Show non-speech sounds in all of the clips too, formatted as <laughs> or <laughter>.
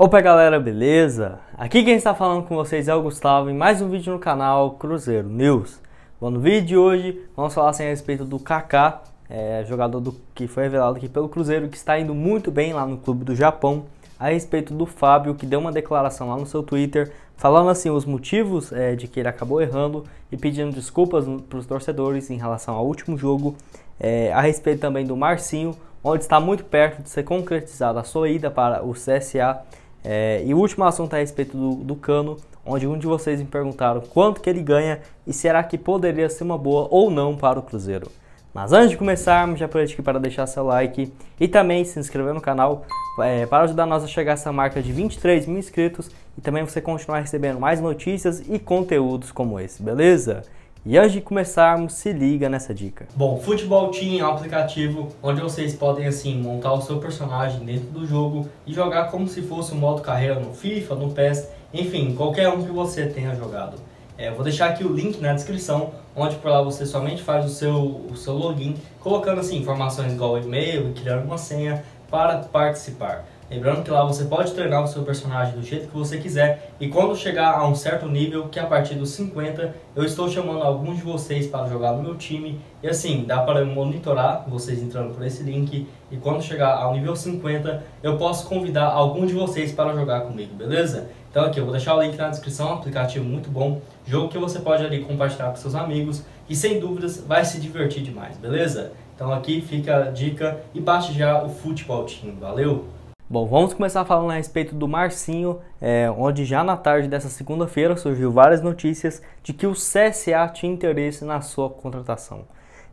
Opa galera, beleza? Aqui quem está falando com vocês é o Gustavo em mais um vídeo no canal Cruzeiro News. Bom, no vídeo de hoje vamos falar assim, a respeito do Kaká, é, jogador do, que foi revelado aqui pelo Cruzeiro, que está indo muito bem lá no clube do Japão. A respeito do Fábio, que deu uma declaração lá no seu Twitter, falando assim os motivos é, de que ele acabou errando e pedindo desculpas para os torcedores em relação ao último jogo. É, a respeito também do Marcinho, onde está muito perto de ser concretizada a sua ida para o CSA é, e o último assunto é a respeito do, do Cano, onde um de vocês me perguntaram quanto que ele ganha e será que poderia ser uma boa ou não para o Cruzeiro. Mas antes de começarmos, já aproveite aqui para deixar seu like e também se inscrever no canal é, para ajudar nós a chegar a essa marca de 23 mil inscritos e também você continuar recebendo mais notícias e conteúdos como esse, beleza? E antes de começarmos, se liga nessa dica. Bom, Futebol Team é um aplicativo onde vocês podem assim montar o seu personagem dentro do jogo e jogar como se fosse um modo carreira no FIFA, no PES, enfim, qualquer um que você tenha jogado. É, vou deixar aqui o link na descrição, onde por lá você somente faz o seu, o seu login, colocando assim informações igual e-mail e criando uma senha para participar. Lembrando que lá você pode treinar o seu personagem do jeito que você quiser e quando chegar a um certo nível, que a partir dos 50, eu estou chamando alguns de vocês para jogar no meu time. E assim, dá para monitorar vocês entrando por esse link e quando chegar ao nível 50, eu posso convidar alguns de vocês para jogar comigo, beleza? Então aqui, eu vou deixar o link na descrição, um aplicativo muito bom, jogo que você pode ali compartilhar com seus amigos e sem dúvidas vai se divertir demais, beleza? Então aqui fica a dica e baixe já o Futebol Team, valeu? Bom, vamos começar falando a respeito do Marcinho, é, onde já na tarde dessa segunda-feira surgiu várias notícias de que o CSA tinha interesse na sua contratação.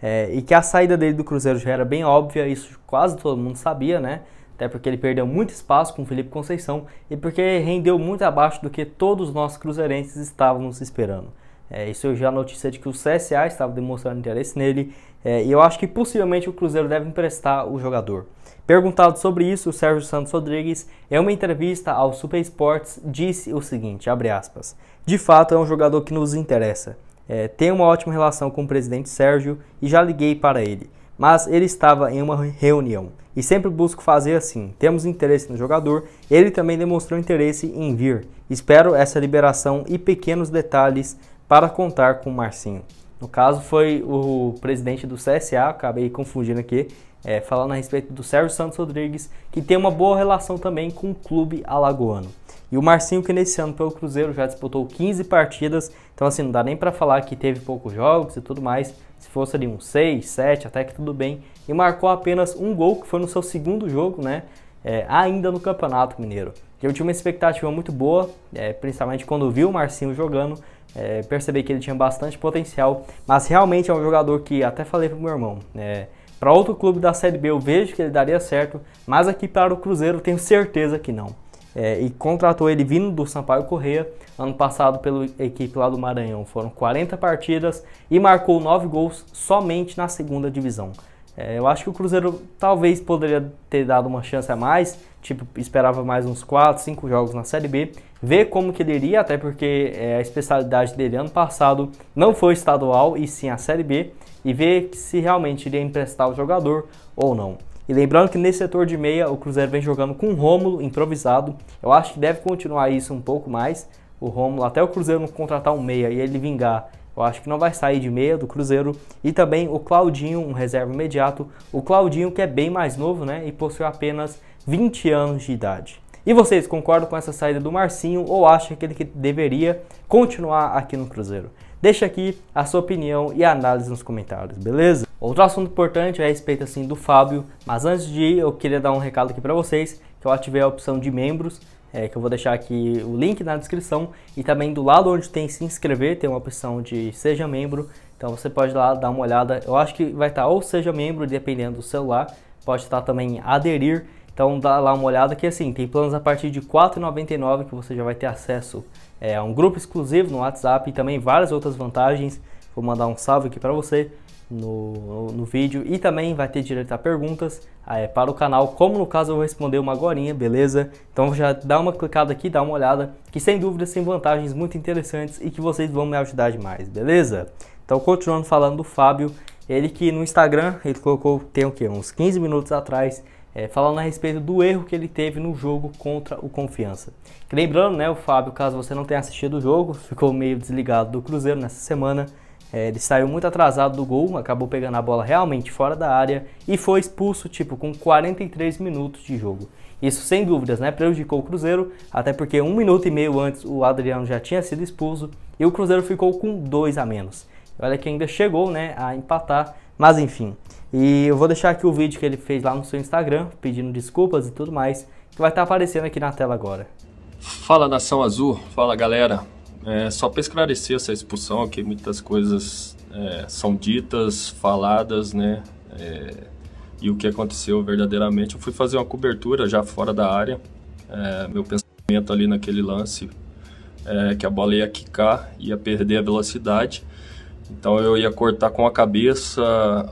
É, e que a saída dele do Cruzeiro já era bem óbvia, isso quase todo mundo sabia, né? Até porque ele perdeu muito espaço com o Felipe Conceição e porque rendeu muito abaixo do que todos nós cruzeirenses estávamos esperando. É, isso eu já notícia de que o CSA estava demonstrando interesse nele é, e eu acho que possivelmente o Cruzeiro deve emprestar o jogador. Perguntado sobre isso, o Sérgio Santos Rodrigues, em uma entrevista ao Super Sports, disse o seguinte, aspas, De fato, é um jogador que nos interessa. É, tenho uma ótima relação com o presidente Sérgio e já liguei para ele. Mas ele estava em uma reunião e sempre busco fazer assim. Temos interesse no jogador, ele também demonstrou interesse em vir. Espero essa liberação e pequenos detalhes para contar com o Marcinho. No caso, foi o presidente do CSA, acabei confundindo aqui, é, falando a respeito do Sérgio Santos Rodrigues, que tem uma boa relação também com o clube alagoano. E o Marcinho, que nesse ano pelo Cruzeiro já disputou 15 partidas, então assim, não dá nem para falar que teve poucos jogos e tudo mais, se fosse ali uns 6, 7, até que tudo bem, e marcou apenas um gol, que foi no seu segundo jogo, né, é, ainda no Campeonato Mineiro. Eu tinha uma expectativa muito boa, é, principalmente quando vi o Marcinho jogando, é, percebi que ele tinha bastante potencial, mas realmente é um jogador que até falei pro meu irmão, é, né, para outro clube da Série B eu vejo que ele daria certo, mas aqui para o Cruzeiro tenho certeza que não. É, e contratou ele vindo do Sampaio Correia, ano passado pela equipe lá do Maranhão. Foram 40 partidas e marcou 9 gols somente na segunda divisão. É, eu acho que o Cruzeiro talvez poderia ter dado uma chance a mais, tipo, esperava mais uns 4, 5 jogos na Série B, ver como que ele iria, até porque é, a especialidade dele ano passado não foi estadual, e sim a Série B, e ver se realmente iria emprestar o jogador ou não. E lembrando que nesse setor de meia o Cruzeiro vem jogando com o Rômulo improvisado, eu acho que deve continuar isso um pouco mais, o Rômulo, até o Cruzeiro não contratar um meia e ele vingar eu acho que não vai sair de meia do Cruzeiro. E também o Claudinho, um reserva imediato. O Claudinho, que é bem mais novo, né? E possui apenas 20 anos de idade. E vocês concordam com essa saída do Marcinho ou acham que ele que deveria continuar aqui no Cruzeiro? Deixa aqui a sua opinião e análise nos comentários, beleza? Outro assunto importante é a respeito assim do Fábio, mas antes de ir, eu queria dar um recado aqui para vocês, que eu ativei a opção de membros é, que eu vou deixar aqui o link na descrição e também do lado onde tem se inscrever tem uma opção de seja membro, então você pode lá dar uma olhada. Eu acho que vai estar ou seja membro, dependendo do celular, pode estar também aderir. Então dá lá uma olhada que assim, tem planos a partir de R$ 4,99 que você já vai ter acesso é, a um grupo exclusivo no WhatsApp e também várias outras vantagens. Vou mandar um salve aqui para você no, no, vídeo e também vai ter direito a perguntas ah, é, para o canal, como no caso eu vou responder uma agora, beleza? Então já dá uma clicada aqui, dá uma olhada, que sem dúvida tem vantagens muito interessantes e que vocês vão me ajudar demais, beleza? Então continuando falando do Fábio, ele que no Instagram, ele colocou, tem o que, uns 15 minutos atrás, é, falando a respeito do erro que ele teve no jogo contra o Confiança. lembrando, né, o Fábio, caso você não tenha assistido o jogo, ficou meio desligado do Cruzeiro nessa semana, é, ele saiu muito atrasado do gol, acabou pegando a bola realmente fora da área e foi expulso, tipo, com 43 minutos de jogo. Isso sem dúvidas, né? Prejudicou o Cruzeiro, até porque um minuto e meio antes o Adriano já tinha sido expulso e o Cruzeiro ficou com dois a menos. Olha que ainda chegou, né, a empatar, mas enfim. E eu vou deixar aqui o vídeo que ele fez lá no seu Instagram, pedindo desculpas e tudo mais, que vai estar aparecendo aqui na tela agora. Fala nação azul, fala galera. É, só para esclarecer essa expulsão, que muitas coisas é, são ditas, faladas, né? É, e o que aconteceu verdadeiramente, eu fui fazer uma cobertura já fora da área. É, meu pensamento ali naquele lance, é, que a bola ia quicar, ia perder a velocidade. Então eu ia cortar com a cabeça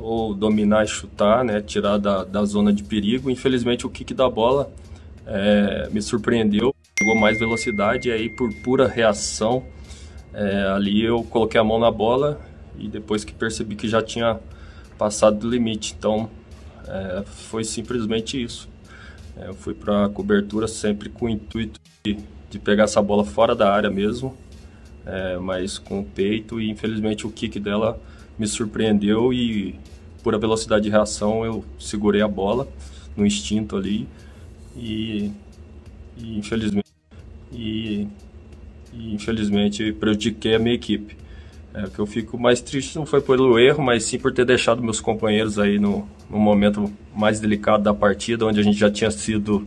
ou dominar e chutar, né? Tirar da, da zona de perigo. Infelizmente o kick da bola é, me surpreendeu Chegou mais velocidade e aí por pura reação, é, ali eu coloquei a mão na bola e depois que percebi que já tinha passado do limite. Então é, foi simplesmente isso. É, eu fui para a cobertura sempre com o intuito de, de, pegar essa bola fora da área mesmo, é, mas com o peito e infelizmente o kick dela me surpreendeu e por a velocidade de reação eu segurei a bola no instinto ali e, e infelizmente e, e infelizmente prejudiquei a minha equipe. É, o que eu fico mais triste não foi pelo erro, mas sim por ter deixado meus companheiros aí no, no momento mais delicado da partida, onde a gente já tinha sido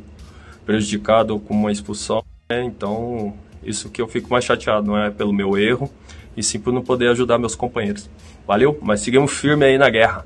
prejudicado com uma expulsão. Né? Então, isso que eu fico mais chateado, não é pelo meu erro, e sim por não poder ajudar meus companheiros. Valeu? Mas seguimos firme aí na guerra.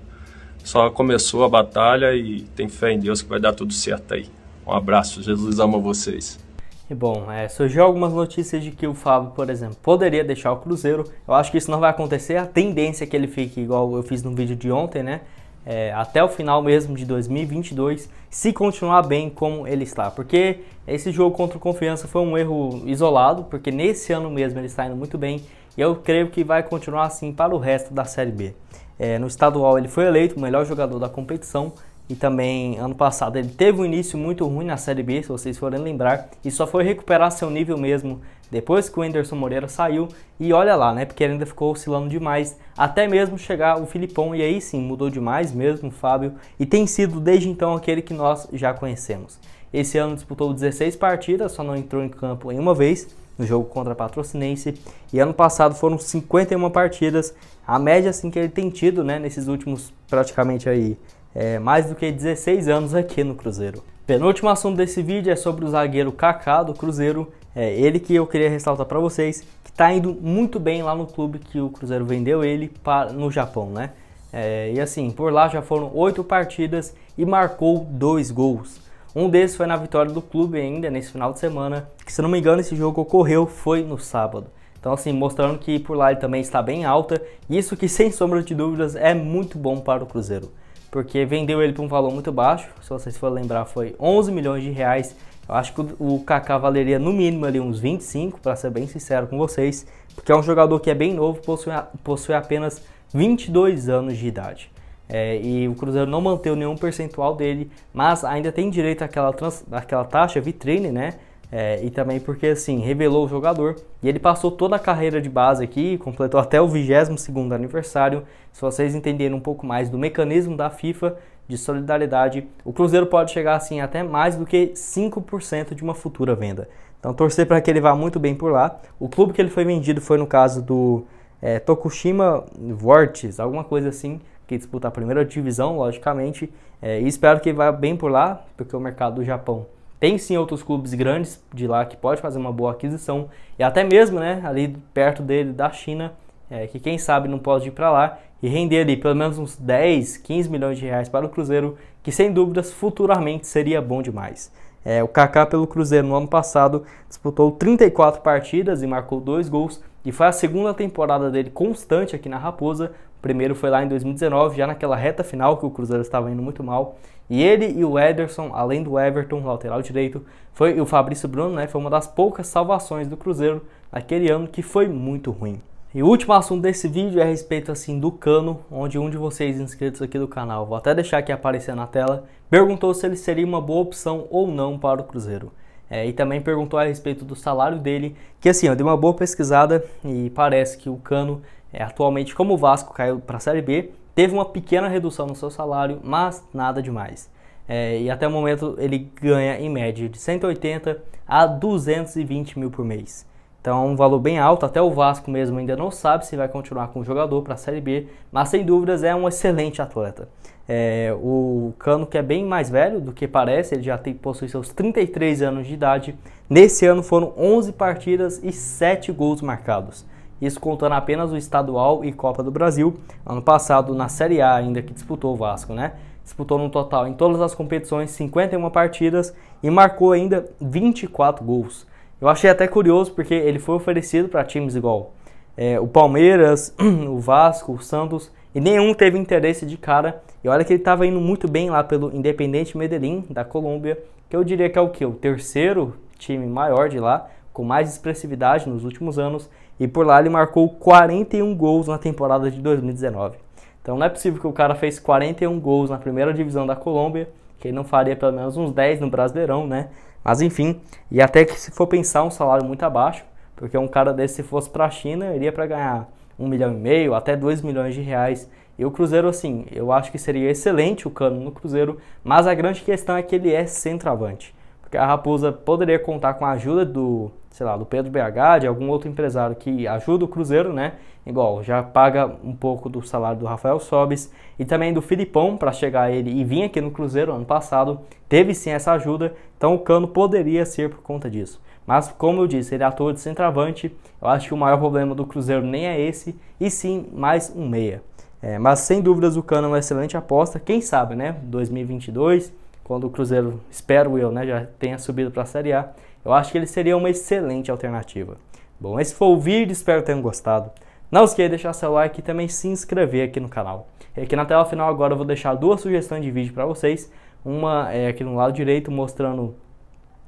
Só começou a batalha e tem fé em Deus que vai dar tudo certo aí. Um abraço, Jesus ama vocês. E bom, é, surgiu algumas notícias de que o Fábio, por exemplo, poderia deixar o Cruzeiro. Eu acho que isso não vai acontecer. A tendência é que ele fique igual eu fiz no vídeo de ontem, né? É, até o final mesmo de 2022, se continuar bem como ele está. Porque esse jogo contra o Confiança foi um erro isolado, porque nesse ano mesmo ele está indo muito bem. E eu creio que vai continuar assim para o resto da Série B. É, no estadual ele foi eleito o melhor jogador da competição, e também ano passado ele teve um início muito ruim na Série B, se vocês forem lembrar, e só foi recuperar seu nível mesmo depois que o Anderson Moreira saiu. E olha lá, né? Porque ele ainda ficou oscilando demais, até mesmo chegar o Filipão, e aí sim mudou demais mesmo o Fábio, e tem sido desde então aquele que nós já conhecemos. Esse ano disputou 16 partidas, só não entrou em campo em uma vez, no jogo contra a Patrocinense. E ano passado foram 51 partidas, a média assim que ele tem tido, né, nesses últimos praticamente aí é, mais do que 16 anos aqui no Cruzeiro. Penúltimo assunto desse vídeo é sobre o zagueiro Kaká do Cruzeiro. É ele que eu queria ressaltar para vocês, que está indo muito bem lá no clube que o Cruzeiro vendeu ele para, no Japão, né? É, e assim, por lá já foram oito partidas e marcou dois gols. Um desses foi na vitória do clube ainda nesse final de semana, que se não me engano esse jogo ocorreu foi no sábado. Então assim, mostrando que por lá ele também está bem alta, isso que <laughs> sem sombra de dúvidas é muito bom para o Cruzeiro porque vendeu ele por um valor muito baixo. Se vocês forem lembrar, foi 11 milhões de reais. Eu acho que o Kaká valeria no mínimo ali uns 25, para ser bem sincero com vocês, porque é um jogador que é bem novo, possui, possui apenas 22 anos de idade. É, e o Cruzeiro não manteve nenhum percentual dele, mas ainda tem direito àquela, trans, àquela taxa vitrine, né? É, e também porque assim, revelou o jogador e ele passou toda a carreira de base aqui, completou até o 22º aniversário. Se vocês entenderem um pouco mais do mecanismo da FIFA de solidariedade, o Cruzeiro pode chegar assim até mais do que 5% de uma futura venda. Então torcer para que ele vá muito bem por lá. O clube que ele foi vendido foi no caso do é, Tokushima Vortis, alguma coisa assim, que disputa a primeira divisão, logicamente. É, e espero que ele vá bem por lá, porque o mercado do Japão tem sim outros clubes grandes de lá que pode fazer uma boa aquisição e até mesmo, né, ali perto dele da China, é, que quem sabe não pode ir para lá e render ali pelo menos uns 10, 15 milhões de reais para o Cruzeiro, que sem dúvidas futuramente seria bom demais. É, o Kaká pelo Cruzeiro no ano passado disputou 34 partidas e marcou dois gols e foi a segunda temporada dele constante aqui na Raposa. O primeiro foi lá em 2019, já naquela reta final que o Cruzeiro estava indo muito mal. E ele e o Ederson, além do Everton, lateral direito, foi e o Fabrício Bruno, né? Foi uma das poucas salvações do Cruzeiro naquele ano que foi muito ruim. E o último assunto desse vídeo é a respeito assim do Cano, onde um de vocês inscritos aqui do canal, vou até deixar aqui aparecer na tela, perguntou se ele seria uma boa opção ou não para o Cruzeiro. É, e também perguntou a respeito do salário dele, que assim, eu dei uma boa pesquisada e parece que o Cano é, atualmente, como o Vasco caiu para a Série B, Teve uma pequena redução no seu salário, mas nada demais. É, e até o momento ele ganha em média de 180 a 220 mil por mês. Então, é um valor bem alto. Até o Vasco mesmo ainda não sabe se vai continuar com o jogador para a Série B, mas sem dúvidas é um excelente atleta. É, o Cano, que é bem mais velho do que parece, ele já tem, possui seus 33 anos de idade. Nesse ano foram 11 partidas e 7 gols marcados isso contando apenas o estadual e Copa do Brasil. Ano passado, na Série A ainda que disputou o Vasco, né? Disputou no total em todas as competições 51 partidas e marcou ainda 24 gols. Eu achei até curioso porque ele foi oferecido para times igual é, o Palmeiras, <clears throat> o Vasco, o Santos e nenhum teve interesse de cara. E olha que ele estava indo muito bem lá pelo Independente Medellín da Colômbia, que eu diria que é o que o terceiro time maior de lá, com mais expressividade nos últimos anos e por lá ele marcou 41 gols na temporada de 2019. Então não é possível que o cara fez 41 gols na primeira divisão da Colômbia, que ele não faria pelo menos uns 10 no Brasileirão, né? Mas enfim, e até que se for pensar um salário muito abaixo, porque um cara desse se fosse para a China, iria para ganhar um milhão e meio, até 2 milhões de reais. E o Cruzeiro, assim, eu acho que seria excelente o Cano no Cruzeiro, mas a grande questão é que ele é centroavante que a Raposa poderia contar com a ajuda do, sei lá, do Pedro BH, de algum outro empresário que ajuda o Cruzeiro, né? Igual, já paga um pouco do salário do Rafael Sobis e também do Filipão para chegar ele e vir aqui no Cruzeiro ano passado. Teve sim essa ajuda, então o Cano poderia ser por conta disso. Mas, como eu disse, ele é atua de centroavante. Eu acho que o maior problema do Cruzeiro nem é esse, e sim mais um meia. É, mas, sem dúvidas, o Cano é uma excelente aposta. Quem sabe, né? 2022 quando o Cruzeiro, espero eu, né, já tenha subido para a Série A, eu acho que ele seria uma excelente alternativa. Bom, esse foi o vídeo, espero que tenham gostado. Não esqueça de deixar seu like e também se inscrever aqui no canal. E aqui na tela final agora eu vou deixar duas sugestões de vídeo para vocês. Uma é aqui no lado direito mostrando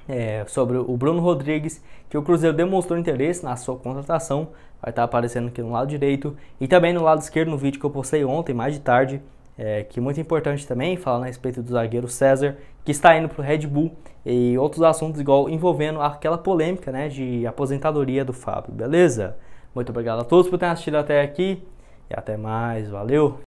é, sobre o Bruno Rodrigues, que o Cruzeiro demonstrou interesse na sua contratação. Vai estar tá aparecendo aqui no lado direito. E também no lado esquerdo no vídeo que eu postei ontem, mais de tarde, é, que muito importante também, falando a respeito do zagueiro César, que está indo para o Red Bull e outros assuntos igual envolvendo aquela polêmica né, de aposentadoria do Fábio, beleza? Muito obrigado a todos por terem assistido até aqui e até mais, valeu!